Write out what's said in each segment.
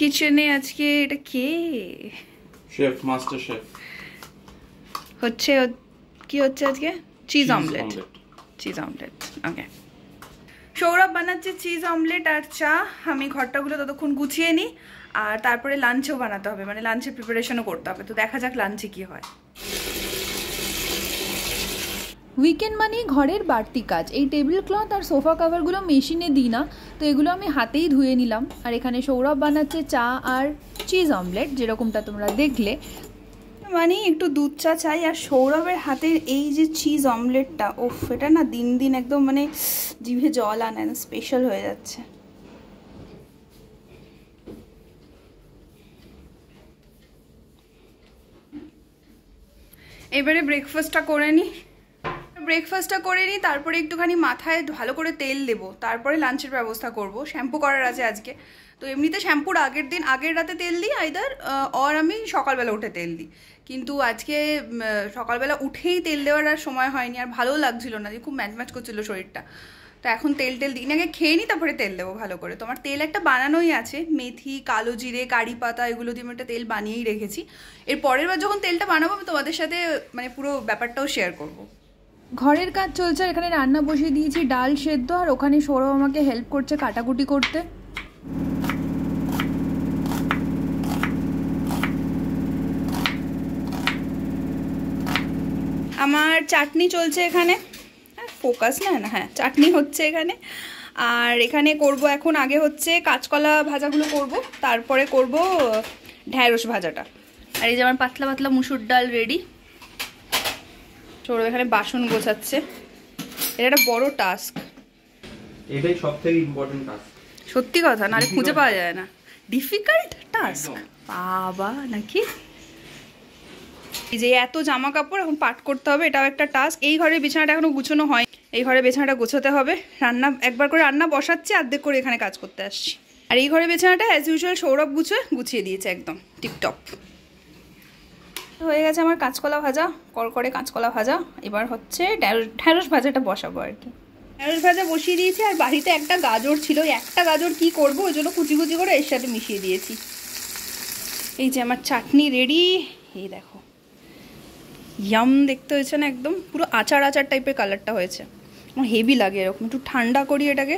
কিচেনে আজকে এটা কে শেফ মাস্টার শেফ হচ্ছে কি হচ্ছে আজকে cheese omelette cheese omelette okay Sourav বানাচ্ছে চিজ অমলেট আর চা আমি ঘরটাগুলো ততক্ষণ গুছিয়ে নিই আর তারপরে লাঞ্চও বানাতে হবে মানে লাঞ্চের প্রিপারেশনও করতে হবে তো দেখা যাক লাঞ্চে কি হয় উইকেন্ড মানে ঘরের বাড়তি কাজ এই টেবিল ক্লথ আর সোফা কাভারগুলো মেশিনে দিই না তো এগুলো আমি হাতেই ধুয়ে নিলাম আর এখানে সৌরভ বানাচ্ছে চা আর চিজ অমলেট যেরকমটা তোমরা দেখলে মানে একটু দুধ চা চাই আর সৌরভের হাতের এই যে চিজ অমলেটটা ও এটা না দিন দিন একদম মানে জিভে জল আনে স্পেশাল হয়ে যাচ্ছে এবারে ব্রেকফাস্টটা করে নিই ব্রেকফাস্টটা করে নিই তারপরে একটুখানি মাথায় ভালো করে তেল দেবো তারপরে লাঞ্চের ব্যবস্থা করব শ্যাম্পু করার আছে আজকে তো এমনিতে শ্যাম্পুর আগের দিন আগের রাতে তেল দিই আইদার অর আমি সকালবেলা উঠে তেল দিই কিন্তু আজকে সকালবেলা উঠেই তেল দেওয়ার আর সময় হয়নি আর ভালোও লাগছিল না যে খুব ম্যাচ করছিলো শরীরটা তো এখন তেল টেল দিই আগে খেয়ে নিই তারপরে তেল দেবো ভালো করে তোমার তেল একটা বানানোই আছে মেথি কালো জিরে কারি পাতা এগুলো দিয়ে আমি একটা তেল বানিয়েই রেখেছি এর পরের বার যখন তেলটা বানাবো আমি তোমাদের সাথে মানে পুরো ব্যাপারটাও শেয়ার করবো ঘরের কাজ চলছে আর এখানে রান্না বসিয়ে দিয়েছি ডাল সেদ্ধ আর ওখানে সৌরভ আমাকে হেল্প করছে কাটাকুটি করতে আমার চাটনি চলছে এখানে ফোকাস হ্যাঁ, না না হ্যাঁ চাটনি হচ্ছে এখানে আর এখানে করব এখন আগে হচ্ছে কাঁচকলা ভাজাগুলো করব তারপরে করব ঢ্যাঁড়স ভাজাটা আর এই যে আমার পাতলা পাতলা মুসুর ডাল রেডি চোর এখানে বাসন গোছাচ্ছে এটা একটা বড় টাস্ক এটাই সবথেকে ইম্পর্টেন্ট টাস্ক সত্যি কথা না খুঁজে পাওয়া যায় না ডিফিকাল্ট টাস্ক বাবা নাকি যে এত জামা কাপড় এখন পাট করতে হবে এটাও একটা টাস্ক এই ঘরের বিছানাটা এখনো গুছানো হয় এই ঘরে বিছানাটা গোছাতে হবে রান্না একবার করে রান্না বসাচ্ছি আর্ধেক করে এখানে কাজ করতে আসছি আর এই ঘরে বিছানাটা অ্যাজ ইউজুয়াল সৌরভ গুছে গুছিয়ে দিয়েছে একদম টিপটপ হয়ে গেছে আমার কাঁচকলা ভাজা কড়কড়ে কাঁচকলা ভাজা এবার হচ্ছে ঢ্যাঁড়স ভাজাটা বসাবো আর কি ঢ্যাঁড়স ভাজা বসিয়ে দিয়েছি আর বাড়িতে একটা গাজর ছিল একটা গাজর কি করব ওই জন্য কুচি কুচি করে এর সাথে মিশিয়ে দিয়েছি এই যে আমার চাটনি রেডি এই দেখো ইয়াম দেখতে হয়েছে না একদম পুরো আচার আচার টাইপের কালারটা হয়েছে আমার হেভি লাগে এরকম একটু ঠান্ডা করি এটাকে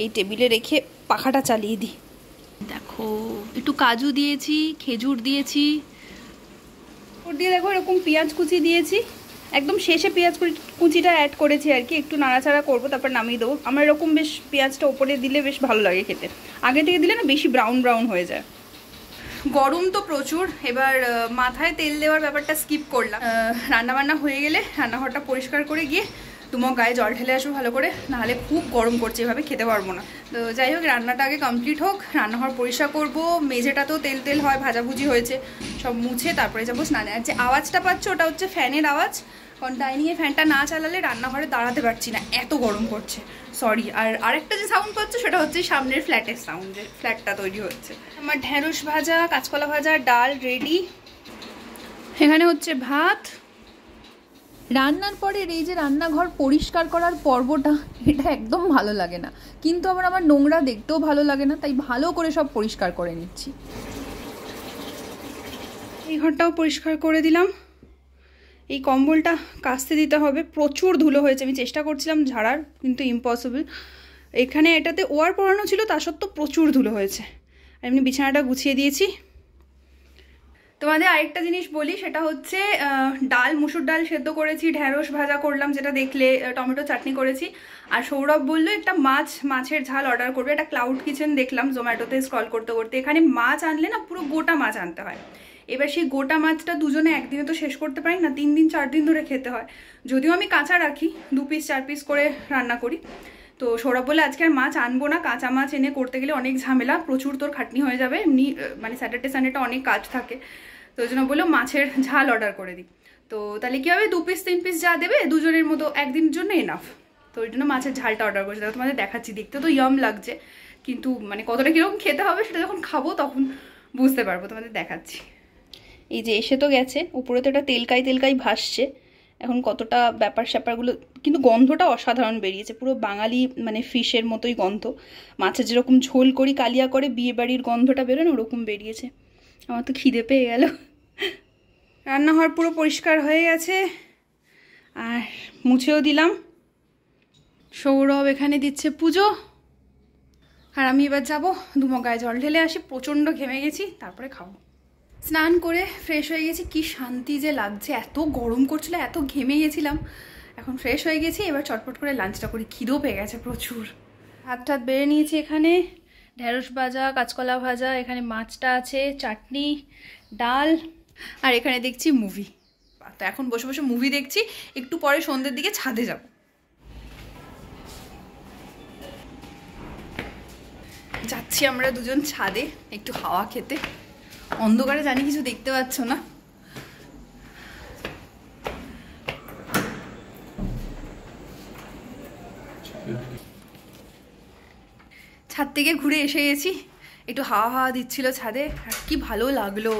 এই টেবিলে রেখে পাখাটা চালিয়ে দিই দেখো একটু কাজু দিয়েছি খেজুর দিয়েছি ওর দিয়ে দেখো এরকম পেঁয়াজ কুচি দিয়েছি একদম শেষে পেঁয়াজ কুচিটা অ্যাড করেছি আর কি একটু নাড়াচাড়া করবো তারপর নামিয়ে দেবো আমার এরকম বেশ পেঁয়াজটা ওপরে দিলে বেশ ভালো লাগে খেতে আগে থেকে দিলে না বেশি ব্রাউন ব্রাউন হয়ে যায় গরম তো প্রচুর এবার মাথায় তেল দেওয়ার ব্যাপারটা স্কিপ করলাম রান্নাবান্না হয়ে গেলে রান্নাঘরটা পরিষ্কার করে গিয়ে তোমার গায়ে জল ঢেলে আসবো ভালো করে নাহলে খুব গরম করছে এভাবে খেতে পারবো না তো যাই হোক রান্নাটা আগে কমপ্লিট হোক রান্নাঘর পরিষ্কার করবো মেঝেটা তো তেল তেল হয় ভাজাভুজি হয়েছে সব মুছে তারপরে যাবো স্নানে আর যে আওয়াজটা পাচ্ছ ওটা হচ্ছে ফ্যানের আওয়াজ কারণ ডাইনিংয়ে ফ্যানটা না চালালে রান্নাঘরে দাঁড়াতে পারছি না এত গরম করছে সরি আর আরেকটা যে সাউন্ড পাচ্ছ সেটা হচ্ছে সামনের ফ্ল্যাটের সাউন্ড ফ্ল্যাটটা তৈরি হচ্ছে আমার ঢ্যাঁড়স ভাজা কাঁচকলা ভাজা ডাল রেডি এখানে হচ্ছে ভাত রান্নার পরে এই যে রান্নাঘর পরিষ্কার করার পর্বটা এটা একদম ভালো লাগে না কিন্তু আবার আমার নোংরা দেখতেও ভালো লাগে না তাই ভালো করে সব পরিষ্কার করে নিচ্ছি এই ঘরটাও পরিষ্কার করে দিলাম এই কম্বলটা কাস্তে দিতে হবে প্রচুর ধুলো হয়েছে আমি চেষ্টা করছিলাম ঝাড়ার কিন্তু ইম্পসিবল এখানে এটাতে ওয়ার পড়ানো ছিল তা সত্ত্বেও প্রচুর ধুলো হয়েছে এমনি বিছানাটা গুছিয়ে দিয়েছি তোমাদের আরেকটা জিনিস বলি সেটা হচ্ছে ডাল মুসুর ডাল সেদ্ধ করেছি ঢ্যাঁড়স ভাজা করলাম যেটা দেখলে টমেটো চাটনি করেছি আর সৌরভ বললো একটা মাছ মাছের ঝাল অর্ডার করবে এটা ক্লাউড কিচেন দেখলাম জোম্যাটোতে স্ক্রল করতে করতে এখানে মাছ আনলে না পুরো গোটা মাছ আনতে হয় এবার সেই গোটা মাছটা দুজনে একদিনে তো শেষ করতে পারি না তিন দিন চার দিন ধরে খেতে হয় যদিও আমি কাঁচা রাখি দু পিস চার পিস করে রান্না করি তো সৌরভ বলে আজকে আর মাছ আনবো না কাঁচা মাছ এনে করতে গেলে অনেক ঝামেলা প্রচুর তোর খাটনি হয়ে যাবে এমনি মানে স্যাটারডে সানডেটা অনেক কাজ থাকে তো ওই জন্য বললো মাছের ঝাল অর্ডার করে দিই তো তাহলে কী হবে দু পিস তিন পিস যা দেবে দুজনের মতো একদিনের জন্য এনাফ তো ওই জন্য মাছের ঝালটা অর্ডার করেছি তারা তোমাদের দেখাচ্ছি দেখতে তো ইয়ম লাগছে কিন্তু মানে কতটা কীরকম খেতে হবে সেটা যখন খাবো তখন বুঝতে পারবো তোমাদের দেখাচ্ছি এই যে এসে তো গেছে উপরে তো এটা তেলকাই তেলকাই ভাসছে এখন কতটা ব্যাপার স্যাপারগুলো কিন্তু গন্ধটা অসাধারণ বেরিয়েছে পুরো বাঙালি মানে ফিশের মতোই গন্ধ মাছের যেরকম ঝোল করি কালিয়া করে বিয়েবাড়ির গন্ধটা বেরোনো ওরকম বেরিয়েছে আমার তো খিদে পেয়ে গেল রান্নাঘর পুরো পরিষ্কার হয়ে গেছে আর মুছেও দিলাম সৌরভ এখানে দিচ্ছে পুজো আর আমি এবার যাবো দুমগায় জল ঢেলে আসি প্রচণ্ড ঘেমে গেছি তারপরে খাবো স্নান করে ফ্রেশ হয়ে গেছি কি শান্তি যে লাগছে এত গরম করছিল এত ঘেমে গেছিলাম এখন ফ্রেশ হয়ে গেছি এবার চটপট করে লাঞ্চটা করি খিদেও পেয়ে গেছে প্রচুর হাত টাত বেড়ে নিয়েছি এখানে ঢ্যাঁড়স ভাজা কাঁচকলা ভাজা এখানে মাছটা আছে চাটনি ডাল আর এখানে দেখছি মুভি তো এখন বসে বসে মুভি দেখছি একটু পরে সন্ধ্যের দিকে ছাদে যাব যাচ্ছি আমরা দুজন ছাদে একটু হাওয়া খেতে অন্ধকারে জানি কিছু দেখতে পাচ্ছ না ছাদ থেকে ঘুরে এসে গেছি একটু হাওয়া হাওয়া দিচ্ছিল ছাদে আর কি ভালো লাগলো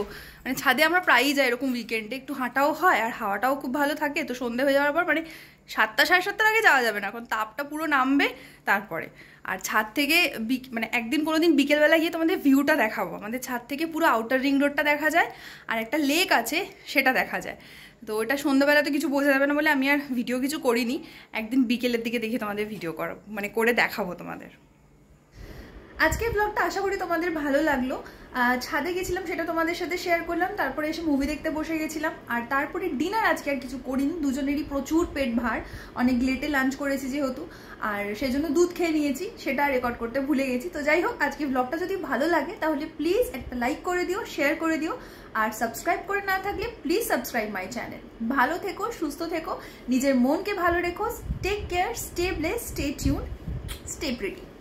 মানে ছাদে আমরা প্রায়ই যাই এরকম উইকেন্ডে একটু হাঁটাও হয় আর হাওয়াটাও খুব ভালো থাকে তো সন্ধে হয়ে যাওয়ার পর মানে সাতটা সাড়ে সাতটার আগে যাওয়া যাবে না এখন তাপটা পুরো নামবে তারপরে আর ছাদ থেকে মানে একদিন কোনো দিন বিকেলবেলা গিয়ে তোমাদের ভিউটা দেখাবো আমাদের ছাদ থেকে পুরো আউটার রিং রোডটা দেখা যায় আর একটা লেক আছে সেটা দেখা যায় তো ওটা সন্ধ্যাবেলা তো কিছু বোঝা যাবে না বলে আমি আর ভিডিও কিছু করিনি একদিন বিকেলের দিকে দেখে তোমাদের ভিডিও কর মানে করে দেখাবো তোমাদের আজকের ব্লগটা আশা করি তোমাদের ভালো লাগলো ছাদে গেছিলাম সেটা তোমাদের সাথে শেয়ার করলাম তারপরে এসে মুভি দেখতে বসে গেছিলাম আর তারপরে ডিনার আজকে আর কিছু করিনি দুজনেরই প্রচুর পেট ভার অনেক লেটে লাঞ্চ করেছি যেহেতু আর সেজন্য দুধ খেয়ে নিয়েছি সেটা রেকর্ড করতে ভুলে গেছি তো যাই হোক আজকে ব্লগটা যদি ভালো লাগে তাহলে প্লিজ একটা লাইক করে দিও শেয়ার করে দিও আর সাবস্ক্রাইব করে না থাকলে প্লিজ সাবস্ক্রাইব মাই চ্যানেল ভালো থেকো সুস্থ থেকো নিজের মনকে ভালো রেখো take care stay bless stay tune stay pretty